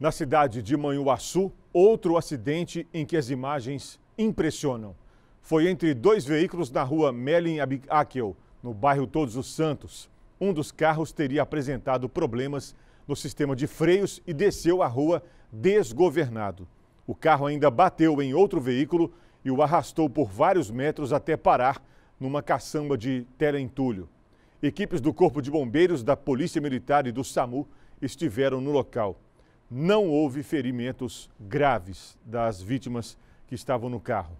Na cidade de Manhuaçu, outro acidente em que as imagens impressionam. Foi entre dois veículos na rua Melin Akel, no bairro Todos os Santos. Um dos carros teria apresentado problemas no sistema de freios e desceu a rua desgovernado. O carro ainda bateu em outro veículo e o arrastou por vários metros até parar numa caçamba de terra entulho. Equipes do Corpo de Bombeiros, da Polícia Militar e do SAMU estiveram no local não houve ferimentos graves das vítimas que estavam no carro.